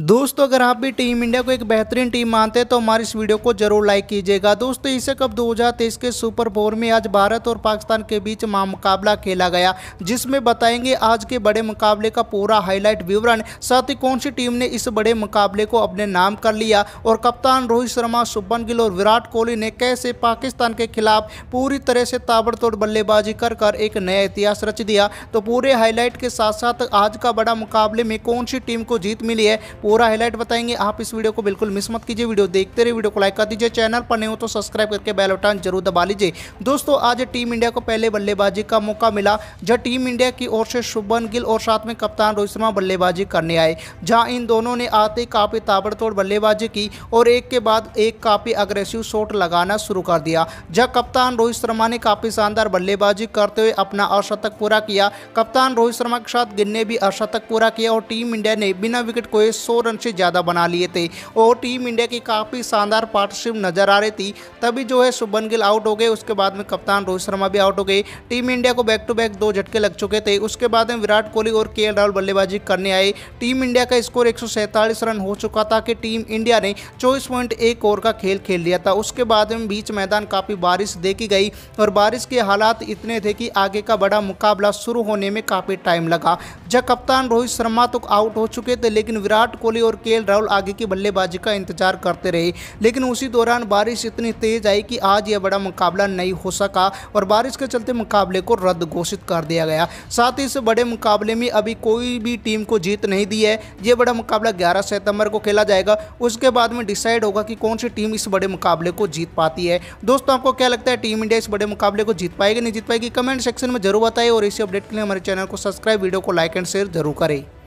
दोस्तों अगर आप भी टीम इंडिया को एक बेहतरीन टीम मानते हैं तो हमारे इस वीडियो को जरूर लाइक कीजिएगा दोस्तों इसे कब 2023 के सुपर फोर में आज भारत और पाकिस्तान के बीच मुकाबला खेला गया जिसमें बताएंगे आज के बड़े मुकाबले का पूरा हाईलाइट विवरण साथ ही कौन सी टीम ने इस बड़े मुकाबले को अपने नाम कर लिया और कप्तान रोहित शर्मा शुभन गिल और विराट कोहली ने कैसे पाकिस्तान के खिलाफ पूरी तरह से ताबड़तोड़ बल्लेबाजी कर कर एक नया इतिहास रच दिया तो पूरे हाईलाइट के साथ साथ आज का बड़ा मुकाबले में कौन सी टीम को जीत मिली है पूरा हाईलाइट बताएंगे आप इस वीडियो को बिल्कुल मिस मत कीजिए वीडियो देखते रहे वीडियो को लाइक कर दीजिए चैनल पर नहीं हो तो सब्सक्राइब करके बेल बटन जरूर दबा लीजिए दोस्तों आज टीम इंडिया को पहले बल्लेबाजी का मौका मिला जहाँ टीम इंडिया की ओर से शुभन गिल और साथ में कप्तान रोहित शर्मा बल्लेबाजी करने आए जहाँ इन दोनों ने आते काफ़ी ताबड़तोड़ बल्लेबाजी की और एक के बाद एक काफ़ी अग्रेसिव शॉट लगाना शुरू कर दिया जहाँ कप्तान रोहित शर्मा ने काफ़ी शानदार बल्लेबाजी करते हुए अपना अर्शतक पूरा किया कप्तान रोहित शर्मा के साथ गिन ने भी अर्शतक पूरा किया और टीम इंडिया ने बिना विकेट को सौ सौ रन से ज़्यादा बना लिए थे और टीम इंडिया की काफ़ी शानदार पार्टनरशिप नजर आ रही थी तभी जो है शुभन गिल आउट हो गए उसके बाद में कप्तान रोहित शर्मा भी आउट हो गए टीम इंडिया को बैक टू बैक दो झटके लग चुके थे उसके बाद में विराट कोहली और के राहुल बल्लेबाजी करने आए टीम इंडिया का स्कोर एक रन हो चुका था कि टीम इंडिया ने चौबीस पॉइंट एक ओवर का खेल खेल लिया था उसके बाद में बीच मैदान काफ़ी बारिश देखी गई और बारिश के हालात इतने थे कि आगे का बड़ा मुकाबला शुरू होने में काफ़ी टाइम लगा जब कप्तान रोहित शर्मा तो आउट हो चुके थे लेकिन विराट कोहली कोहली और के राहुल आगे की बल्लेबाजी का इंतजार करते रहे लेकिन उसी दौरान बारिश इतनी तेज आई कि आज यह बड़ा मुकाबला नहीं हो सका और बारिश के चलते मुकाबले को रद्द घोषित कर दिया गया साथ ही इस बड़े मुकाबले में अभी कोई भी टीम को जीत नहीं दी है यह बड़ा मुकाबला ग्यारह सितंबर को खेला जाएगा उसके बाद में डिसाइड होगा कि कौन सी टीम इस बड़े मुकाबले को जीत पाती है दोस्तों आपको क्या लगता है टीम इंडिया इस बड़े मुकाबले को जीत पाएगी नहीं जीत पाएगी कमेंट सेक्शन में जरूर बताए और इसी अपडेट के लिए हमारे चैनल को सब्सक्राइब वीडियो को लाइक एंड शेयर जरूर करें